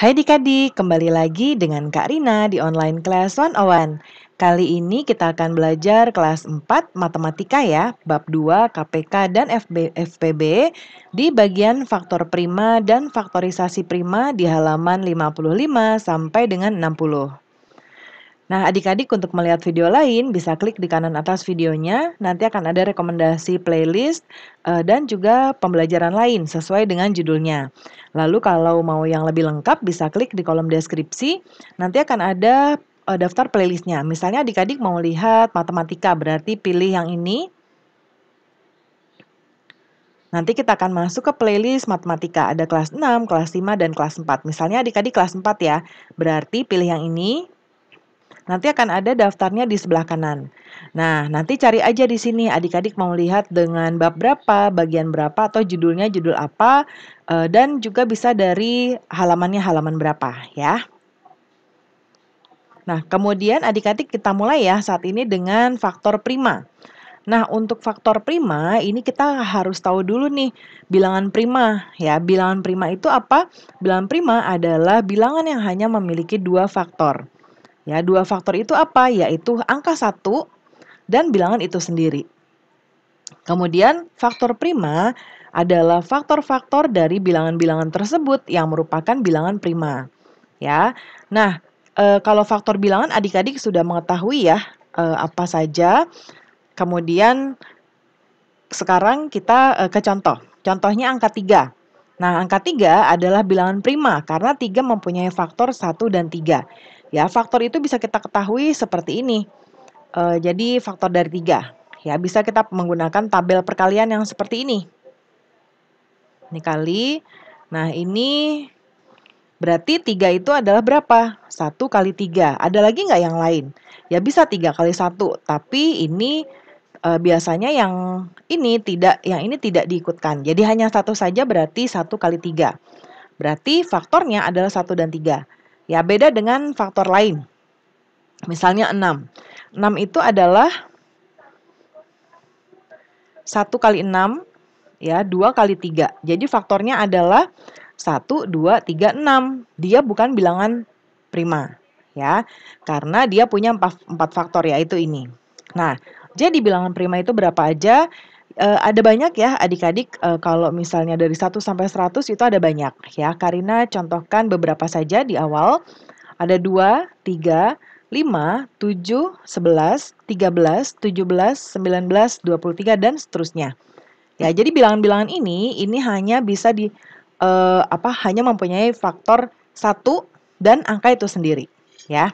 Hai adik-adik, kembali lagi dengan Kak Rina di Online kelas 101. Kali ini kita akan belajar kelas 4 Matematika ya, bab 2 KPK dan FB, FPB di bagian faktor prima dan faktorisasi prima di halaman 55 sampai dengan 60. Nah, adik-adik untuk melihat video lain bisa klik di kanan atas videonya. Nanti akan ada rekomendasi playlist uh, dan juga pembelajaran lain sesuai dengan judulnya. Lalu kalau mau yang lebih lengkap bisa klik di kolom deskripsi. Nanti akan ada uh, daftar playlistnya. Misalnya adik-adik mau lihat matematika berarti pilih yang ini. Nanti kita akan masuk ke playlist matematika. Ada kelas 6, kelas 5, dan kelas 4. Misalnya adik-adik kelas 4 ya. Berarti pilih yang ini. Nanti akan ada daftarnya di sebelah kanan. Nah, nanti cari aja di sini adik-adik mau lihat dengan bab berapa, bagian berapa atau judulnya judul apa eh, dan juga bisa dari halamannya halaman berapa ya. Nah, kemudian adik-adik kita mulai ya saat ini dengan faktor prima. Nah, untuk faktor prima ini kita harus tahu dulu nih bilangan prima ya. Bilangan prima itu apa? Bilangan prima adalah bilangan yang hanya memiliki dua faktor. Ya, dua faktor itu apa? Yaitu angka satu dan bilangan itu sendiri. Kemudian faktor prima adalah faktor-faktor dari bilangan-bilangan tersebut yang merupakan bilangan prima. Ya. Nah, e, kalau faktor bilangan adik-adik sudah mengetahui ya e, apa saja. Kemudian sekarang kita e, ke contoh. Contohnya angka tiga. Nah, angka tiga adalah bilangan prima karena tiga mempunyai faktor satu dan tiga. Ya, faktor itu bisa kita ketahui seperti ini. E, jadi faktor dari tiga. Ya, bisa kita menggunakan tabel perkalian yang seperti ini. Ini kali. Nah, ini berarti tiga itu adalah berapa? Satu kali tiga. Ada lagi nggak yang lain? Ya bisa tiga kali satu. tapi ini eh, biasanya yang ini tidak yang ini tidak diikutkan. Jadi hanya satu saja berarti satu kali tiga. Berarti faktornya adalah satu dan tiga. Ya, beda dengan faktor lain. Misalnya 6. 6 itu adalah 1 kali 6, ya 2 kali 3. Jadi faktornya adalah 1, 2, 3, 6. Dia bukan bilangan prima, ya. Karena dia punya 4 faktor, yaitu ini. Nah, jadi bilangan prima itu berapa aja? uh, ada banyak ya adik-adik uh, kalau misalnya dari 1 sampai 100 itu ada banyak ya. Karina contohkan beberapa saja di awal. Ada 2, 3, 5, 7, 11, 13, 17, 19, 23 dan seterusnya. Ya, jadi bilangan-bilangan ini ini hanya bisa di uh, apa hanya mempunyai faktor 1 dan angka itu sendiri, ya.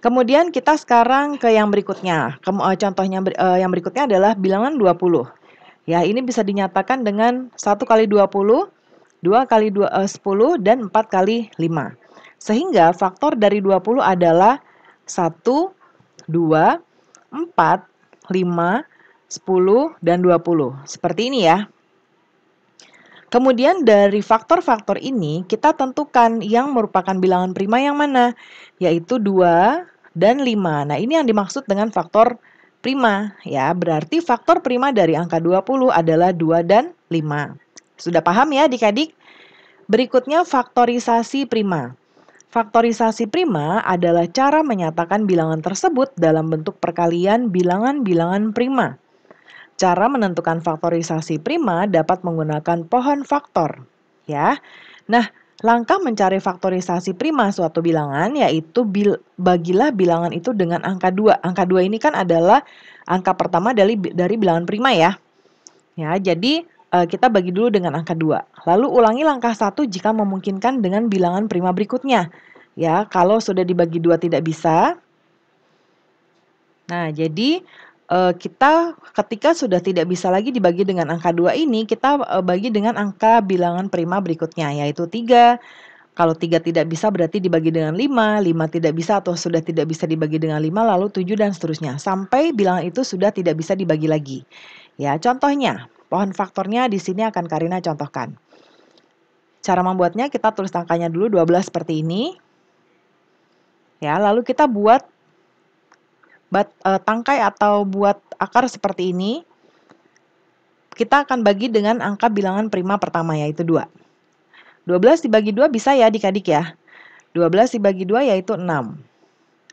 Kemudian kita sekarang ke yang berikutnya. Kem, uh, contohnya uh, yang berikutnya adalah bilangan 20. Ya, ini bisa dinyatakan dengan 1 kali 20, 2 kali 2, uh, 10, dan 4 kali 5. Sehingga faktor dari 20 adalah 1, 2, 4, 5, 10, dan 20. Seperti ini ya. Kemudian dari faktor-faktor ini kita tentukan yang merupakan bilangan prima yang mana, yaitu 2 dan 5. Nah, ini yang dimaksud dengan faktor prima ya. Berarti faktor prima dari angka 20 adalah 2 dan 5. Sudah paham ya dikadik? Berikutnya faktorisasi prima. Faktorisasi prima adalah cara menyatakan bilangan tersebut dalam bentuk perkalian bilangan-bilangan prima. Cara menentukan faktorisasi prima dapat menggunakan pohon faktor, ya. Nah, langkah mencari faktorisasi prima suatu bilangan yaitu bil bagilah bilangan itu dengan angka 2. Angka 2 ini kan adalah angka pertama dari dari bilangan prima ya. Ya, jadi e, kita bagi dulu dengan angka 2. Lalu ulangi langkah 1 jika memungkinkan dengan bilangan prima berikutnya. Ya, kalau sudah dibagi dua tidak bisa. Nah, jadi uh, kita ketika sudah tidak bisa lagi dibagi dengan angka 2 ini, kita uh, bagi dengan angka bilangan prima berikutnya yaitu 3. Kalau 3 tidak bisa berarti dibagi dengan lima, lima tidak bisa atau sudah tidak bisa dibagi dengan lima, lalu tujuh dan seterusnya sampai bilangan itu sudah tidak bisa dibagi lagi. Ya, contohnya pohon faktornya di sini akan Karina contohkan. Cara membuatnya kita tulis angkanya dulu 12 seperti ini. Ya, lalu kita buat bat, e, tangkai atau buat akar seperti ini, kita akan bagi dengan angka bilangan prima pertama yaitu 2. 12 dibagi 2 bisa ya adik-adik ya. 12 dibagi 2 yaitu 6.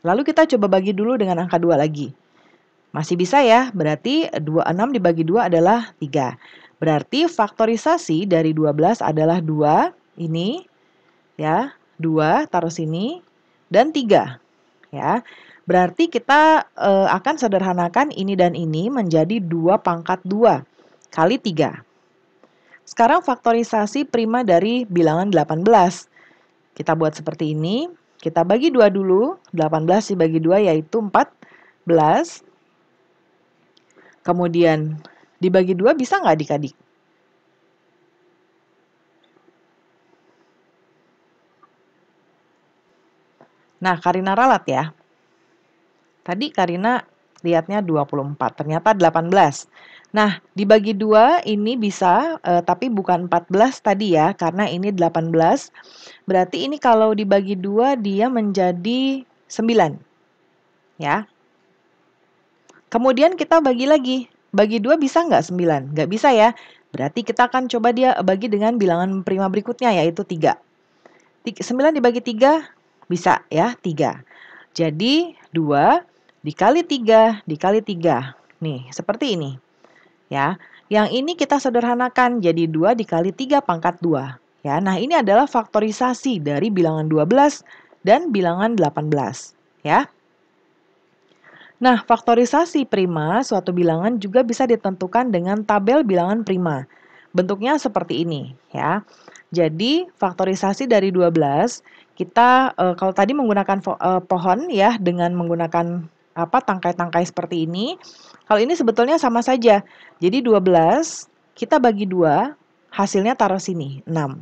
Lalu kita coba bagi dulu dengan angka 2 lagi. Masih bisa ya, berarti 26 dibagi 2 adalah 3. Berarti faktorisasi dari 12 adalah 2, ini, ya, 2 taruh sini, dan 3, ya. Berarti kita e, akan sederhanakan ini dan ini menjadi dua pangkat dua kali tiga. Sekarang faktorisasi prima dari bilangan 18. Kita buat seperti ini. Kita bagi dua dulu. 18 dibagi dua yaitu 14. Kemudian dibagi dua bisa nggak dikadik? Nah, Karina ralat ya. Tadi Karina lihatnya 24, ternyata 18. Nah, dibagi dua ini bisa, eh, tapi bukan 14 tadi ya, karena ini 18. Berarti ini kalau dibagi dua dia menjadi 9. Ya. Kemudian kita bagi lagi. Bagi dua bisa nggak 9? Nggak bisa ya. Berarti kita akan coba dia bagi dengan bilangan prima berikutnya, yaitu 3. 9 dibagi 3, bisa ya, 3. Jadi 2 dikali tiga, dikali tiga, Nih, seperti ini. Ya. Yang ini kita sederhanakan jadi dua dikali tiga pangkat dua, Ya, nah ini adalah faktorisasi dari bilangan 12 dan bilangan 18, ya. Nah, faktorisasi prima suatu bilangan juga bisa ditentukan dengan tabel bilangan prima. Bentuknya seperti ini, ya. Jadi, faktorisasi dari 12 kita e, kalau tadi menggunakan e, pohon ya dengan menggunakan apa tangkai-tangkai seperti ini. Kalau ini sebetulnya sama saja. Jadi 12 kita bagi 2, hasilnya taruh sini 6.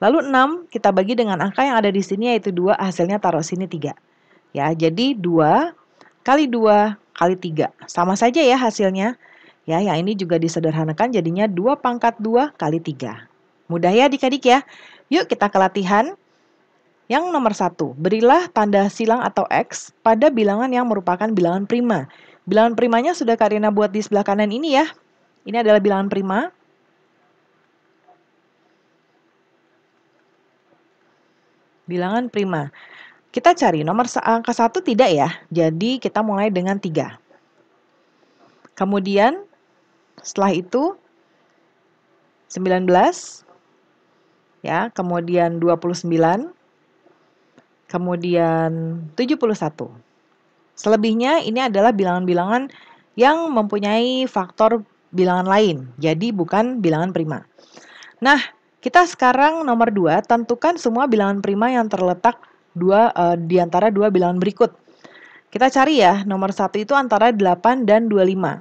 Lalu 6 kita bagi dengan angka yang ada di sini yaitu 2, hasilnya taruh sini 3. Ya, jadi 2 kali 2 kali 3. Sama saja ya hasilnya. Ya, yang ini juga disederhanakan jadinya 2 pangkat 2 kali 3. Mudah ya adik-adik ya. Yuk kita ke latihan. Yang nomor satu, berilah tanda silang atau X pada bilangan yang merupakan bilangan prima. Bilangan primanya sudah Karina buat di sebelah kanan ini ya. Ini adalah bilangan prima. Bilangan prima. Kita cari nomor angka satu tidak ya. Jadi kita mulai dengan tiga. Kemudian setelah itu 19 ya, kemudian 29 kemudian 71. Selebihnya ini adalah bilangan-bilangan yang mempunyai faktor bilangan lain, jadi bukan bilangan prima. Nah, kita sekarang nomor 2, tentukan semua bilangan prima yang terletak dua, uh, di antara dua bilangan berikut. Kita cari ya, nomor satu itu antara 8 dan 25.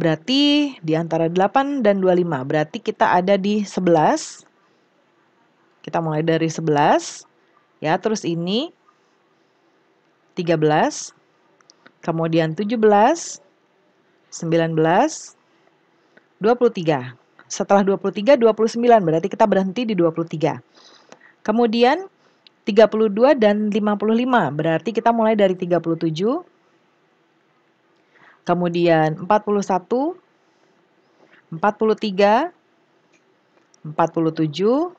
Berarti di antara 8 dan 25, berarti kita ada di 11. Kita mulai dari 11. Ya, terus ini 13, kemudian 17, 19, 23. Setelah 23, 29, berarti kita berhenti di 23. Kemudian 32 dan 55, berarti kita mulai dari 37, kemudian 41, 43, 47, 53.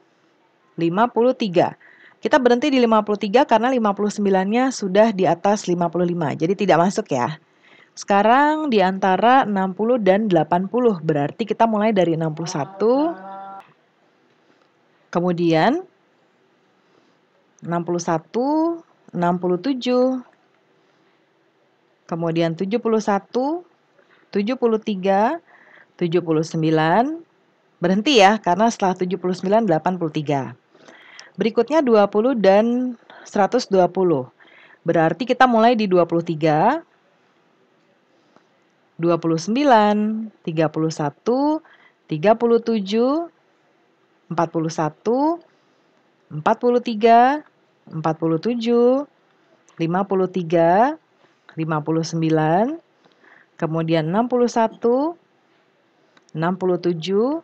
Kita berhenti di 53 karena 59-nya sudah di atas 55, jadi tidak masuk ya. Sekarang di antara 60 dan 80, berarti kita mulai dari 61, kemudian 61, 67, kemudian 71, 73, 79, berhenti ya, karena setelah 79, 83. Berikutnya 20 dan 120. Berarti kita mulai di 23, 29, 31, 37, 41, 43, 47, 53, 59, kemudian 61, 67, 71,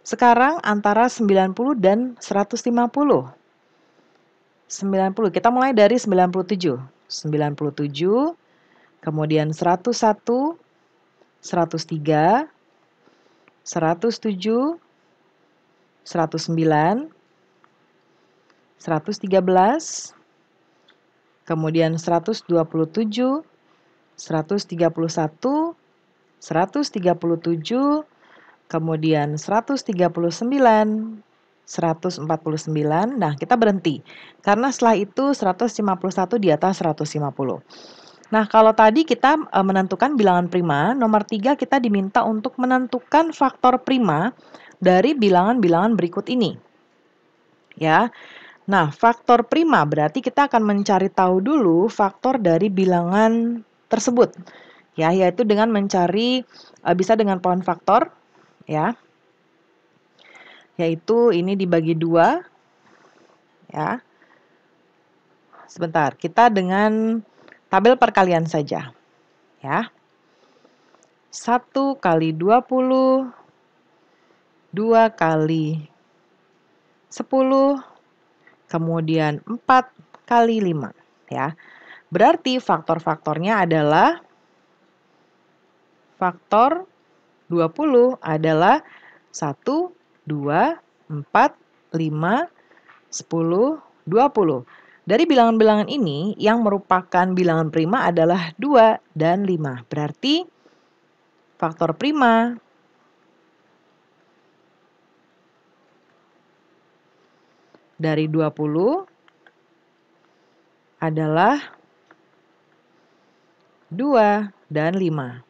Sekarang antara 90 dan 150. 90. Kita mulai dari 97. 97, kemudian 101, 103, 107, 109, 113, kemudian 127, 131, 137, kemudian 139, 149. Nah, kita berhenti karena setelah itu 151 di atas 150. Nah, kalau tadi kita e, menentukan bilangan prima, nomor 3 kita diminta untuk menentukan faktor prima dari bilangan-bilangan berikut ini. Ya. Nah, faktor prima berarti kita akan mencari tahu dulu faktor dari bilangan tersebut. Ya, yaitu dengan mencari e, bisa dengan pohon faktor ya. Yaitu ini dibagi dua, ya. Sebentar, kita dengan tabel perkalian saja, ya. satu kali dua puluh dua kali sepuluh kemudian empat kali lima ya. Berarti faktor-faktornya adalah faktor 20 adalah 1, 2, 4, 5, 10, 20. Dari bilangan-bilangan ini, yang merupakan bilangan prima adalah 2 dan 5. Berarti faktor prima dari 20 adalah 2 dan 5.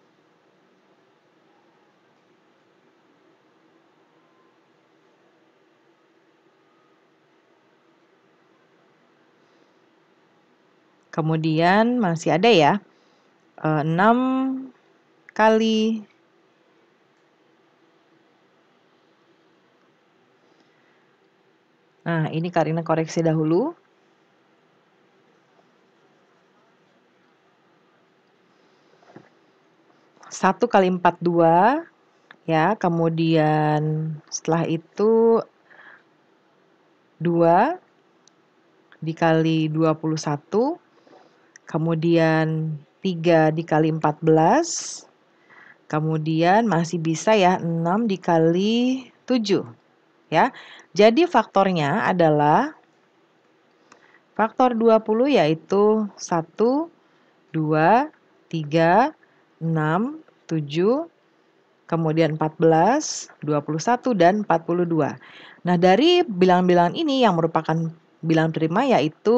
Kemudian masih ada ya, eh, enam 6 kali Nah, ini Karina koreksi dahulu. Satu kali empat dua, ya. Kemudian setelah itu dua dikali dua puluh satu, kemudian 3 dikali 14, kemudian masih bisa ya 6 dikali 7 ya. Jadi faktornya adalah faktor 20 yaitu 1, 2, 3, 6, 7, kemudian 14, 21, dan 42. Nah dari bilangan-bilangan ini yang merupakan bilangan terima yaitu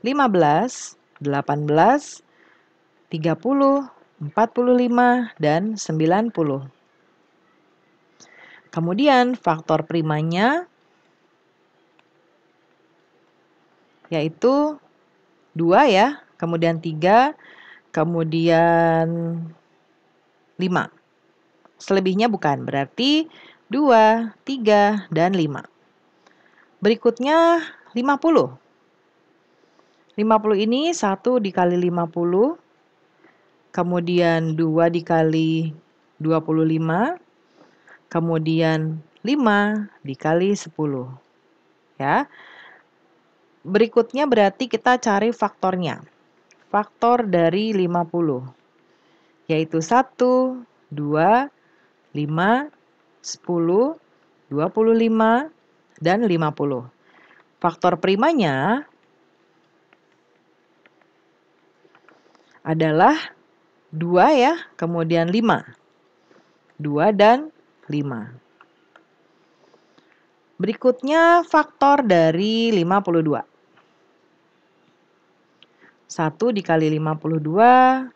15, 18, 30, 45, dan 90. Kemudian faktor primanya yaitu 2 ya, kemudian 3, kemudian 5. Selebihnya bukan, berarti 2, 3, dan 5. Berikutnya 50. 50. 50 ini 1 dikali 50, kemudian 2 dikali 25, kemudian 5 dikali 10. Ya. Berikutnya berarti kita cari faktornya. Faktor dari 50 yaitu 1, 2, 5, 10, 25 dan 50. Faktor primanya adalah 2 ya, kemudian 5. 2 dan 5. Berikutnya faktor dari 52. 1 dikali 52,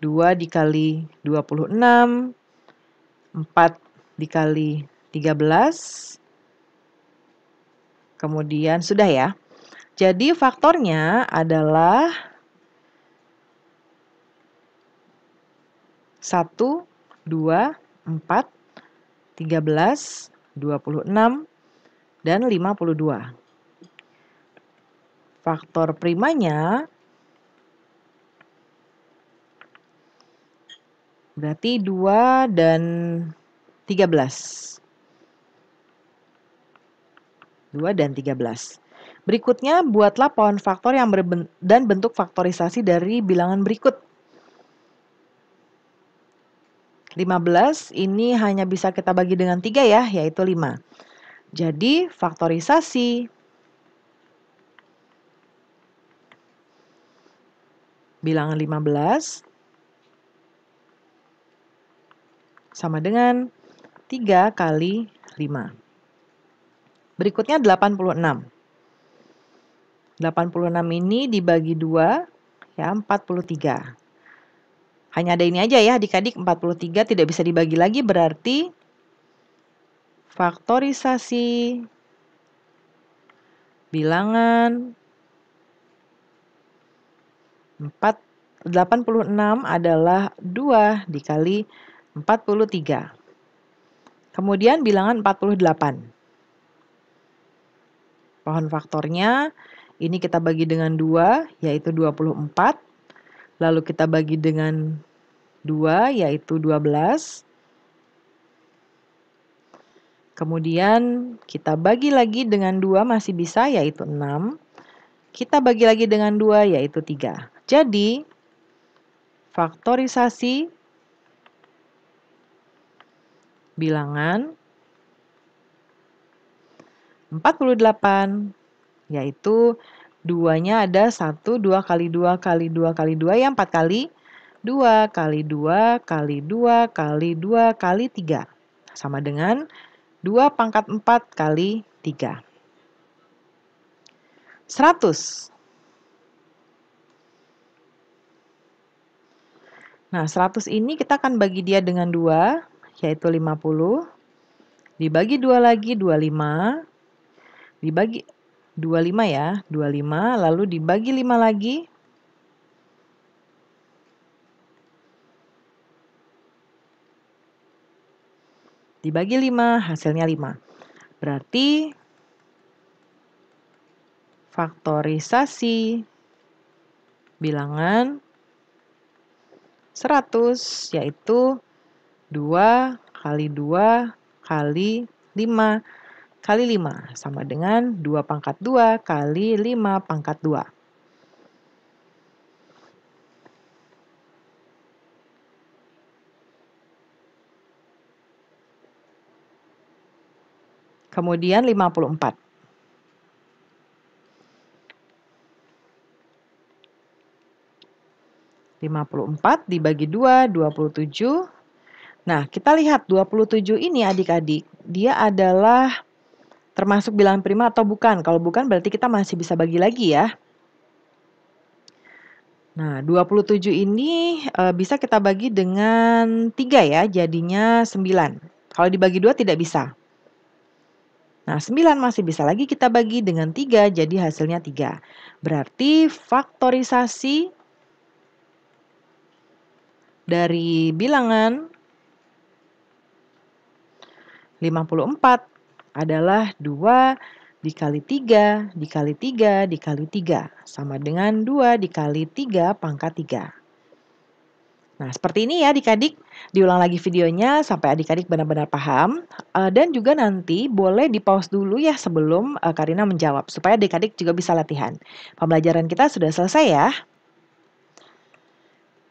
2 dikali 26, 4 dikali 13, kemudian sudah ya. Jadi faktornya adalah 1, 2, 4, 13, 26, dan 52. Faktor primanya berarti 2 dan 13. 2 dan 13. Berikutnya, buatlah pohon faktor yang berben dan bentuk faktorisasi dari bilangan berikut. 15 ini hanya bisa kita bagi dengan 3 ya, yaitu 5. Jadi faktorisasi bilangan 15 sama dengan 3 kali 5. Berikutnya 86. 86 ini dibagi 2 ya 43. 43. Hanya ada ini aja ya, adik-adik 43 tidak bisa dibagi lagi berarti faktorisasi bilangan 4 86 adalah 2 dikali 43. Kemudian bilangan 48. Pohon faktornya ini kita bagi dengan 2 yaitu 24 lalu kita bagi dengan 2 yaitu 12. Kemudian kita bagi lagi dengan 2 masih bisa yaitu 6. Kita bagi lagi dengan 2 yaitu 3. Jadi faktorisasi bilangan 48 yaitu 48 duanya ada satu dua kali dua kali dua kali dua ya empat kali dua kali dua kali dua kali dua kali tiga sama dengan dua pangkat empat kali tiga seratus nah seratus ini kita akan bagi dia dengan dua yaitu lima puluh dibagi dua lagi dua lima dibagi 25 ya, 25 lalu dibagi 5 lagi. Dibagi 5, hasilnya 5. Berarti faktorisasi bilangan 100 yaitu 2 kali 2 kali 5 kali 5 sama dengan 2 pangkat 2 kali 5 pangkat 2. Kemudian 54. Lima puluh empat dibagi dua, dua puluh tujuh. Nah, kita lihat dua puluh tujuh ini adik-adik, dia adalah termasuk bilangan prima atau bukan. Kalau bukan berarti kita masih bisa bagi lagi ya. Nah, 27 ini e, bisa kita bagi dengan 3 ya, jadinya 9. Kalau dibagi 2 tidak bisa. Nah, 9 masih bisa lagi kita bagi dengan 3, jadi hasilnya 3. Berarti faktorisasi dari bilangan 54 adalah 2 dikali 3 dikali 3 dikali 3 sama dengan 2 dikali 3 pangkat 3. Nah, seperti ini ya adik-adik. Diulang lagi videonya sampai adik-adik benar-benar paham. Eh, dan juga nanti boleh di-pause dulu ya sebelum eh, Karina menjawab. Supaya adik-adik juga bisa latihan. Pembelajaran kita sudah selesai ya.